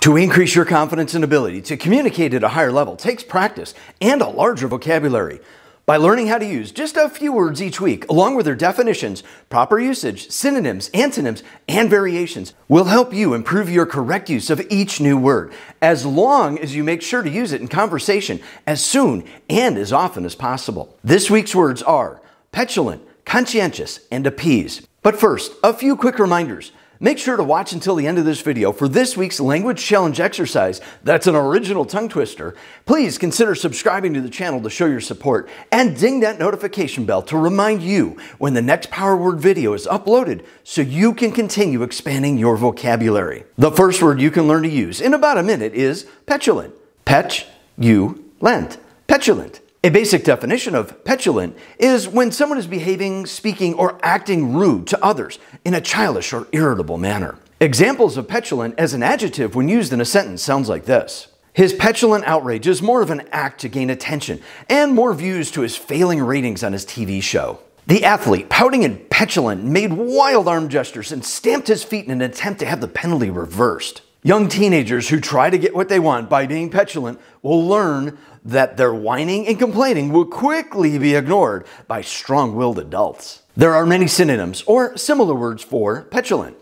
To increase your confidence and ability to communicate at a higher level takes practice and a larger vocabulary. By learning how to use just a few words each week, along with their definitions, proper usage, synonyms, antonyms, and variations, will help you improve your correct use of each new word, as long as you make sure to use it in conversation as soon and as often as possible. This week's words are petulant, conscientious, and appease. But first, a few quick reminders. Make sure to watch until the end of this video for this week's language challenge exercise. That's an original tongue twister. Please consider subscribing to the channel to show your support and ding that notification bell to remind you when the next power word video is uploaded so you can continue expanding your vocabulary. The first word you can learn to use in about a minute is petulant. Pet you lent. Petulant. A basic definition of petulant is when someone is behaving, speaking, or acting rude to others in a childish or irritable manner. Examples of petulant as an adjective when used in a sentence sounds like this. His petulant outrage is more of an act to gain attention and more views to his failing ratings on his TV show. The athlete, pouting and petulant, made wild arm gestures and stamped his feet in an attempt to have the penalty reversed. Young teenagers who try to get what they want by being petulant will learn that their whining and complaining will quickly be ignored by strong willed adults. There are many synonyms or similar words for petulant.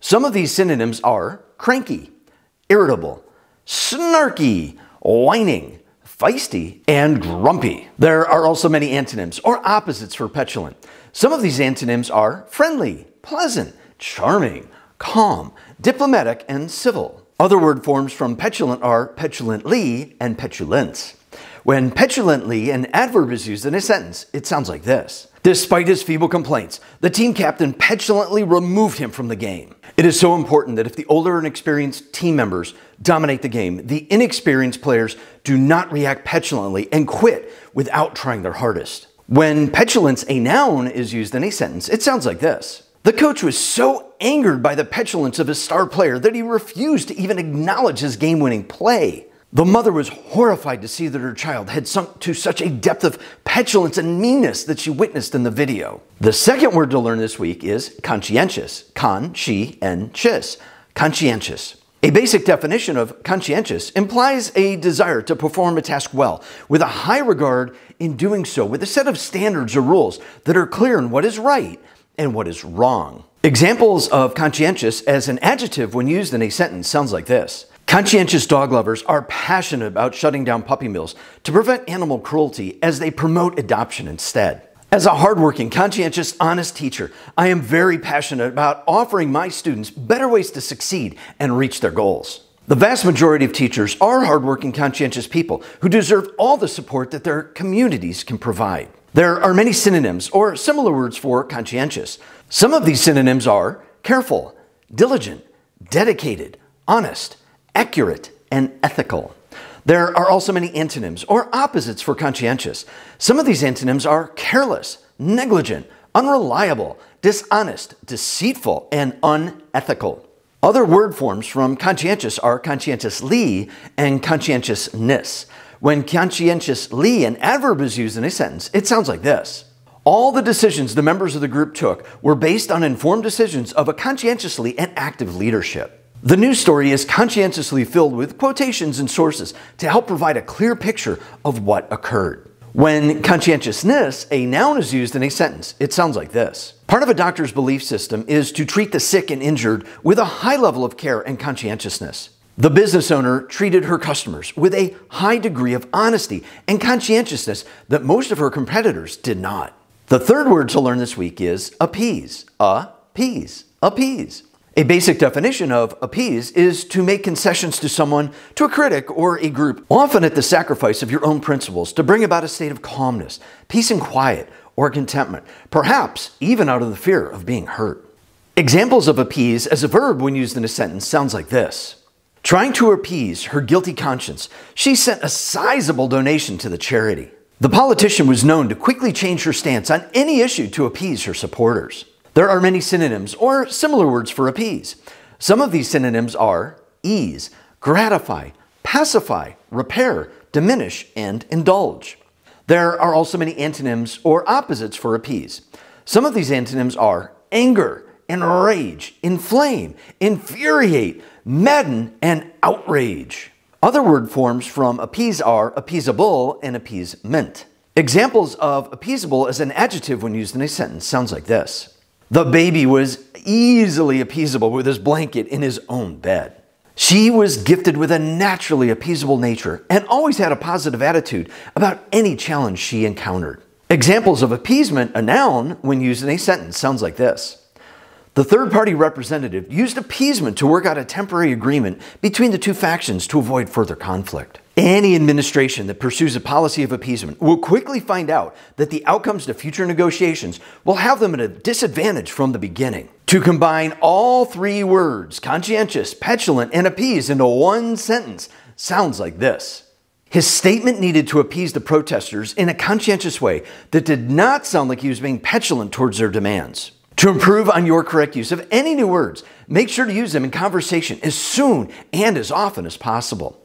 Some of these synonyms are cranky, irritable, snarky, whining, feisty, and grumpy. There are also many antonyms or opposites for petulant. Some of these antonyms are friendly, pleasant, charming, calm, diplomatic, and civil. Other word forms from petulant are petulantly and petulance. When petulantly an adverb is used in a sentence, it sounds like this. Despite his feeble complaints, the team captain petulantly removed him from the game. It is so important that if the older and experienced team members dominate the game, the inexperienced players do not react petulantly and quit without trying their hardest. When petulance, a noun, is used in a sentence, it sounds like this. The coach was so angered by the petulance of his star player that he refused to even acknowledge his game winning play. The mother was horrified to see that her child had sunk to such a depth of petulance and meanness that she witnessed in the video. The second word to learn this week is conscientious. Con, she, and chis. Conscientious. A basic definition of conscientious implies a desire to perform a task well, with a high regard in doing so, with a set of standards or rules that are clear in what is right, and what is wrong. Examples of conscientious as an adjective when used in a sentence sounds like this. Conscientious dog lovers are passionate about shutting down puppy mills to prevent animal cruelty as they promote adoption instead. As a hardworking, conscientious, honest teacher, I am very passionate about offering my students better ways to succeed and reach their goals. The vast majority of teachers are hardworking, conscientious people who deserve all the support that their communities can provide. There are many synonyms or similar words for conscientious. Some of these synonyms are careful, diligent, dedicated, honest, accurate, and ethical. There are also many antonyms or opposites for conscientious. Some of these antonyms are careless, negligent, unreliable, dishonest, deceitful, and unethical. Other word forms from conscientious are conscientiously and conscientiousness. When conscientiously an adverb is used in a sentence, it sounds like this. All the decisions the members of the group took were based on informed decisions of a conscientiously and active leadership. The news story is conscientiously filled with quotations and sources to help provide a clear picture of what occurred. When conscientiousness, a noun, is used in a sentence, it sounds like this. Part of a doctor's belief system is to treat the sick and injured with a high level of care and conscientiousness. The business owner treated her customers with a high degree of honesty and conscientiousness that most of her competitors did not. The third word to learn this week is appease. A Appease. Appease. A basic definition of appease is to make concessions to someone, to a critic, or a group, often at the sacrifice of your own principles, to bring about a state of calmness, peace and quiet, or contentment, perhaps even out of the fear of being hurt. Examples of appease as a verb when used in a sentence sounds like this. Trying to appease her guilty conscience, she sent a sizable donation to the charity. The politician was known to quickly change her stance on any issue to appease her supporters. There are many synonyms or similar words for appease. Some of these synonyms are ease, gratify, pacify, repair, diminish, and indulge. There are also many antonyms or opposites for appease. Some of these antonyms are anger, enrage, inflame, infuriate, madden, and outrage. Other word forms from appease are appeasable and appeasement. Examples of appeasable as an adjective when used in a sentence sounds like this. The baby was easily appeasable with his blanket in his own bed. She was gifted with a naturally appeasable nature and always had a positive attitude about any challenge she encountered. Examples of appeasement, a noun, when used in a sentence sounds like this. The third party representative used appeasement to work out a temporary agreement between the two factions to avoid further conflict. Any administration that pursues a policy of appeasement will quickly find out that the outcomes to future negotiations will have them at a disadvantage from the beginning. To combine all three words, conscientious, petulant, and appease, into one sentence sounds like this. His statement needed to appease the protesters in a conscientious way that did not sound like he was being petulant towards their demands. To improve on your correct use of any new words, make sure to use them in conversation as soon and as often as possible.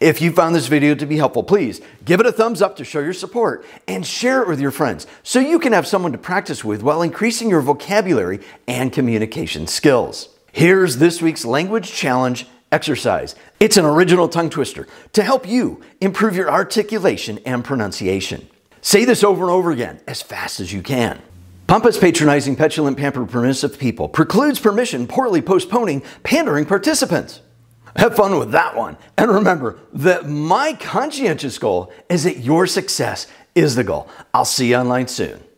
If you found this video to be helpful, please give it a thumbs up to show your support and share it with your friends so you can have someone to practice with while increasing your vocabulary and communication skills. Here's this week's language challenge exercise. It's an original tongue twister to help you improve your articulation and pronunciation. Say this over and over again as fast as you can. Pompous, patronizing, petulant, pampered, permissive people precludes permission, poorly postponing, pandering participants. Have fun with that one. And remember that my conscientious goal is that your success is the goal. I'll see you online soon.